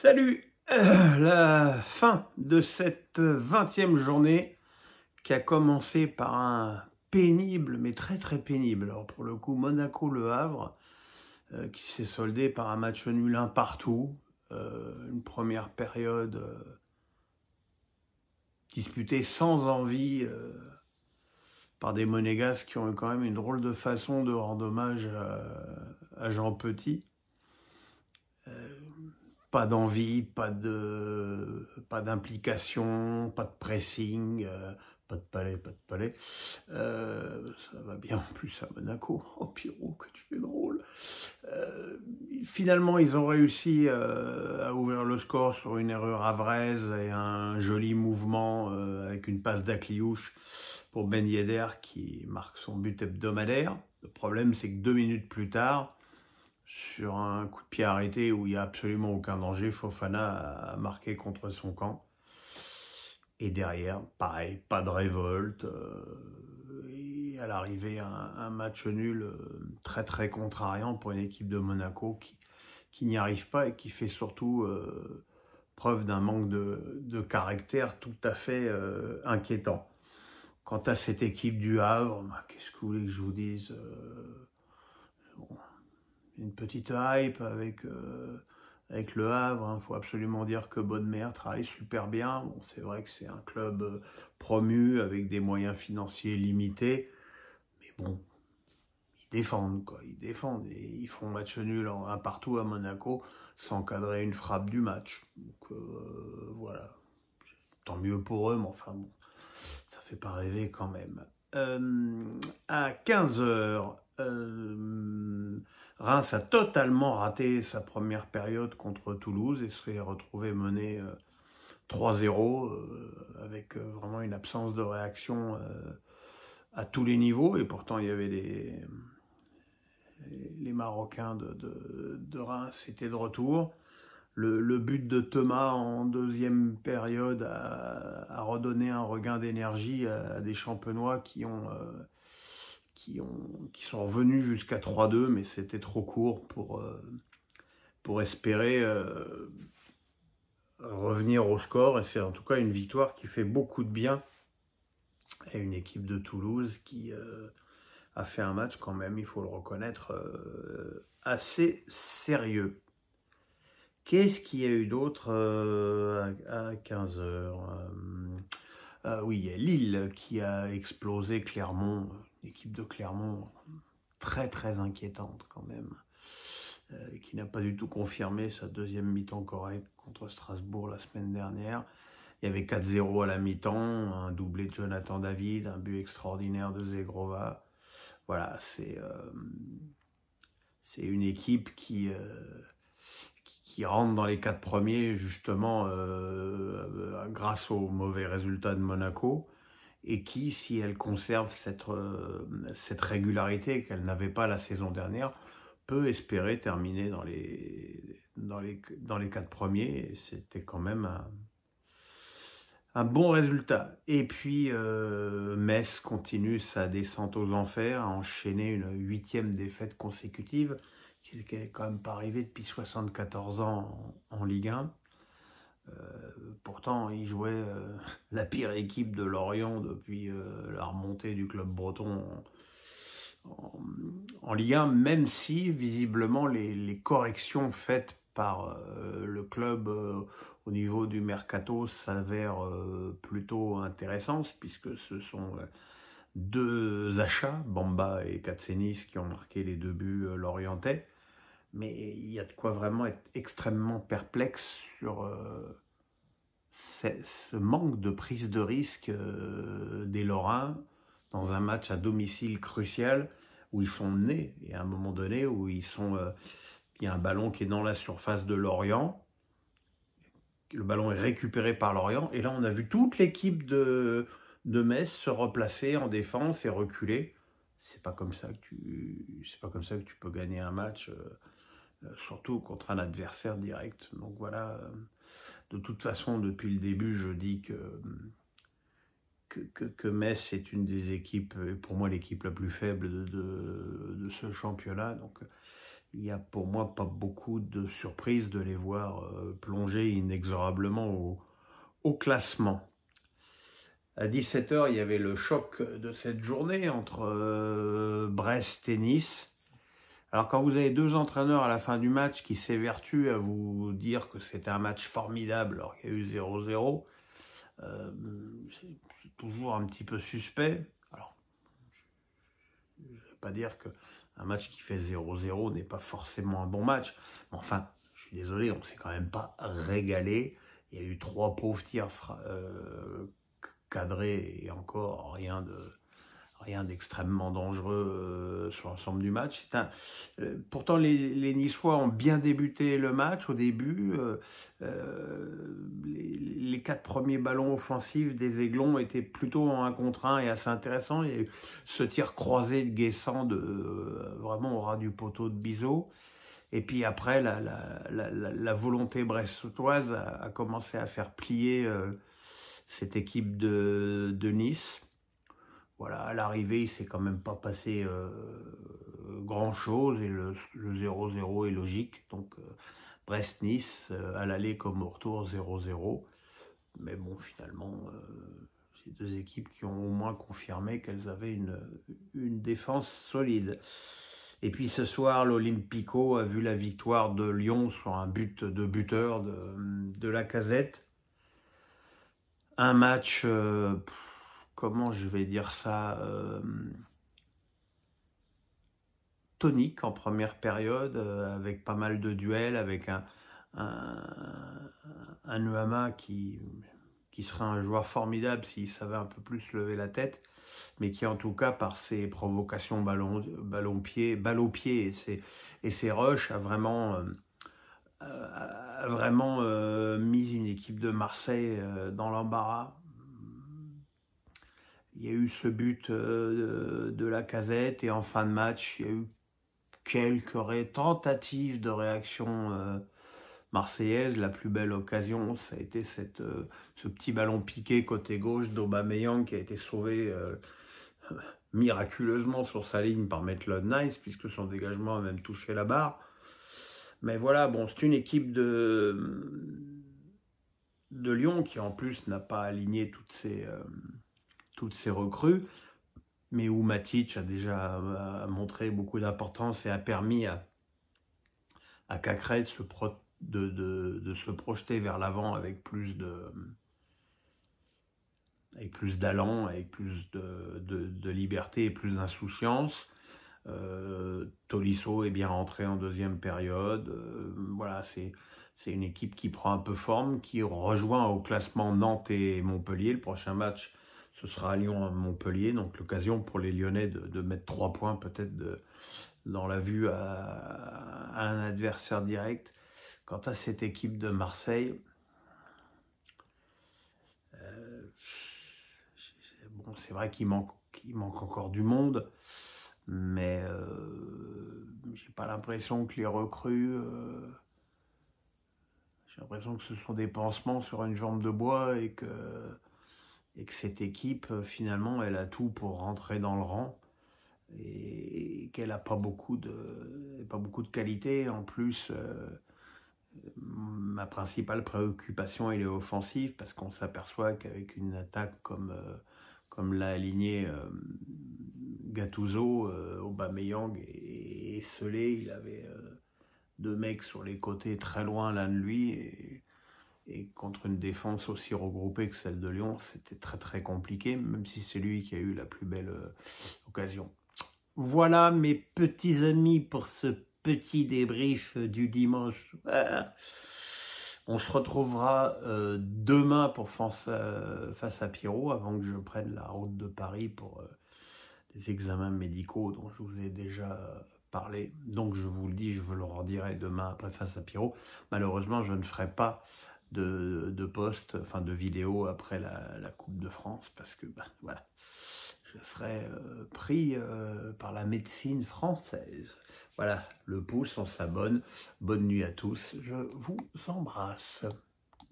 Salut euh, La fin de cette 20 journée qui a commencé par un pénible, mais très très pénible. Alors pour le coup, Monaco-Le Havre, euh, qui s'est soldé par un match nul un partout. Euh, une première période disputée sans envie par des Monégas qui ont eu quand même une drôle de façon de rendre hommage à Jean Petit pas d'envie, pas de, pas d'implication, pas de pressing, euh, pas de palais, pas de palais. Euh, ça va bien en plus à Monaco. Oh Pierrot, que tu es drôle. Euh, finalement, ils ont réussi à ouvrir le score sur une erreur avraise et un joli mouvement avec une passe d'Akliouche pour Ben Yedder qui marque son but hebdomadaire. Le problème, c'est que deux minutes plus tard, sur un coup de pied arrêté où il n'y a absolument aucun danger, Fofana a marqué contre son camp. Et derrière, pareil, pas de révolte. Euh, et à l'arrivée, un, match nul euh, très très contrariant pour une équipe de Monaco qui, qui n'y arrive pas et qui fait surtout euh, preuve d'un manque de, de, caractère tout à fait inquiétant. Quant à cette équipe du Havre, bah, qu'est-ce que vous voulez que je vous dise une petite hype avec, euh, avec Le Havre. Il hein. faut absolument dire que Bonne-Mère travaille super bien. Bon, c'est vrai que c'est un club euh, promu avec des moyens financiers limités. Mais bon, ils défendent, quoi. Ils défendent et ils font match nul en, un partout à Monaco sans cadrer une frappe du match. Donc euh, voilà. Tant mieux pour eux, mais enfin bon, ça fait pas rêver quand même. à 15h, euh, Reims a totalement raté sa première période contre Toulouse et se retrouvé mené 3-0 euh, euh, avec vraiment une absence de réaction à tous les niveaux. Et pourtant, il y avait les, les Marocains de, de, de Reims étaient de retour. Le, but de Thomas en deuxième période a, redonné un regain d'énergie à, des champenois qui ont qui, ont, qui sont revenus jusqu'à 3-2, mais c'était trop court pour, euh, pour espérer euh, revenir au score. Et c'est en tout cas une victoire qui fait beaucoup de bien à une équipe de Toulouse qui euh, a fait un match quand même, il faut le reconnaître, assez sérieux. Qu'est-ce qu'il y a eu d'autre à 15h oui, il y a Lille qui a explosé Clermont équipe de Clermont très très inquiétante quand même, euh, qui n'a pas du tout confirmé sa deuxième mi-temps correcte contre Strasbourg la semaine dernière. Il y avait 4-0 à la mi-temps, un doublé de Jonathan David, un but extraordinaire de Zegrova. Voilà, c'est euh, une équipe euh, qui, qui, rentre dans les quatre premiers justement grâce aux mauvais résultats de Monaco et qui, si elle conserve cette, euh, cette régularité qu'elle n'avait pas la saison dernière, peut espérer terminer dans les, les, dans les quatre premiers. C'était quand même un, bon résultat. Et puis, euh, Metz continue sa descente aux enfers, a enchaîné une huitième défaite consécutive, qui n'est quand même pas arrivée depuis 74 ans en Ligue 1. Euh, pourtant, il jouait euh, la pire équipe de Lorient depuis euh, la remontée du club breton en, en, Ligue 1, même si visiblement les, les corrections faites par le club au niveau du mercato s'avèrent plutôt intéressantes, puisque ce sont deux achats, Bamba et Katsenis, qui ont marqué les deux buts lorientais mais il y a de quoi vraiment être extrêmement perplexe sur euh, ce manque de prise de risque euh, des Lorrains dans un match à domicile crucial où ils sont menés et à un moment donné où ils sont euh, il y a un ballon qui est dans la surface de Lorient le ballon est récupéré par Lorient et là on a vu toute l'équipe de de Metz se replacer en défense et reculer c'est pas comme ça que tu pas comme ça que tu peux gagner un match euh, surtout contre un adversaire direct. Donc voilà, euh, de toute façon, depuis le début, je dis que, euh, que, Metz est une des équipes, pour moi l'équipe la plus faible de, ce championnat. Donc il n'y a pour moi pas beaucoup de surprises de les voir plonger inexorablement au, au classement. À 17h, il y avait le choc de cette journée entre Brest et Nice. Alors quand vous avez deux entraîneurs à la fin du match qui s'évertuent à vous dire que c'était un match formidable alors qu'il y a eu 0-0, euh, c'est toujours un petit peu suspect. Alors, je ne vais pas dire qu'un match qui fait 0-0 n'est pas forcément un bon match. Mais enfin, je suis désolé, on ne s'est quand même pas régalé. Il y a eu trois pauvres tirs euh, cadrés et encore rien de rien d'extrêmement dangereux euh, sur l'ensemble du match. Un... Euh, pourtant, les, Niçois ont bien débuté le match au début. Euh, les, quatre premiers ballons offensifs des Aiglons étaient plutôt en 1 contre un et assez intéressants. Il y a ce tir croisé de Guessant, de, vraiment au ras du poteau de Bizot. Et puis après, la, volonté brestoise a, a, commencé à faire plier cette équipe de Nice. Voilà, à l'arrivée, il s'est quand même pas passé euh, grand-chose et le 0-0 est logique. Donc, euh, Brest-Nice, euh, à l'aller comme au retour, 0-0. Mais bon, finalement, ces deux équipes qui ont au moins confirmé qu'elles avaient une, une défense solide. Et puis ce soir, l'Olympico a vu la victoire de Lyon sur un but de buteur de, la casette. Un match comment je vais dire ça, euh, tonique en première période, euh, avec pas mal de duels, avec un, un, Uama qui, qui serait un joueur formidable s'il savait un peu plus lever la tête, mais qui en tout cas par ses provocations ballon, ballon pied, ballon pied et ses, et rushs a vraiment, euh, vraiment mis une équipe de Marseille dans l'embarras il y a eu ce but euh, de, la casette et en fin de match, il y a eu quelques tentatives de réaction euh, marseillaise. La plus belle occasion, ça a été euh, ce petit ballon piqué côté gauche d'Aubameyang qui a été sauvé miraculeusement sur sa ligne par Maitland Nice puisque son dégagement a même touché la barre. Mais voilà, bon, c'est une équipe de Lyon qui en plus n'a pas aligné toutes ses toutes ces recrues, mais où Matic a déjà euh, montré beaucoup d'importance et a permis à, à de, se projeter vers l'avant avec plus de avec plus d'allant, avec plus de, liberté et plus d'insouciance. Euh, Tolisso est bien rentré en deuxième période. Euh, voilà, c'est une équipe qui prend un peu forme, qui rejoint au classement Nantes et Montpellier. Le prochain match ce sera à Lyon, à Montpellier, donc l'occasion pour les Lyonnais de, mettre trois points peut-être dans la vue à, un adversaire direct. Quant à cette équipe de Marseille, euh, bon, c'est vrai qu'il manque, manque encore du monde, mais euh, j'ai pas l'impression que les recrues. Euh, j'ai l'impression que ce sont des pansements sur une jambe de bois et que et que cette équipe, euh, finalement, elle a tout pour rentrer dans le rang et, qu'elle n'a pas beaucoup de pas beaucoup de qualité. En plus, euh, ma principale préoccupation, elle est offensive parce qu'on s'aperçoit qu'avec une attaque comme euh, comme l'a aligné Gattuso, Aubameyang et, et Solé, il avait deux mecs sur les côtés très loin l'un de lui et, et contre une défense aussi regroupée que celle de Lyon, c'était très très compliqué, même si c'est lui qui a eu la plus belle euh, occasion. Voilà mes petits amis pour ce petit débrief euh, du dimanche soir. On se retrouvera euh, demain pour face à, face à Pierrot, avant que je prenne la route de Paris pour des examens médicaux dont je vous ai déjà parlé. Donc je vous le dis, je vous le redirai demain après face à Pierrot. Malheureusement, je ne ferai pas de, postes, enfin de vidéos après la, Coupe de France, parce que ben, voilà, je serai euh, pris euh, par la médecine française. Voilà, le pouce, on s'abonne. Bonne nuit à tous, je vous embrasse.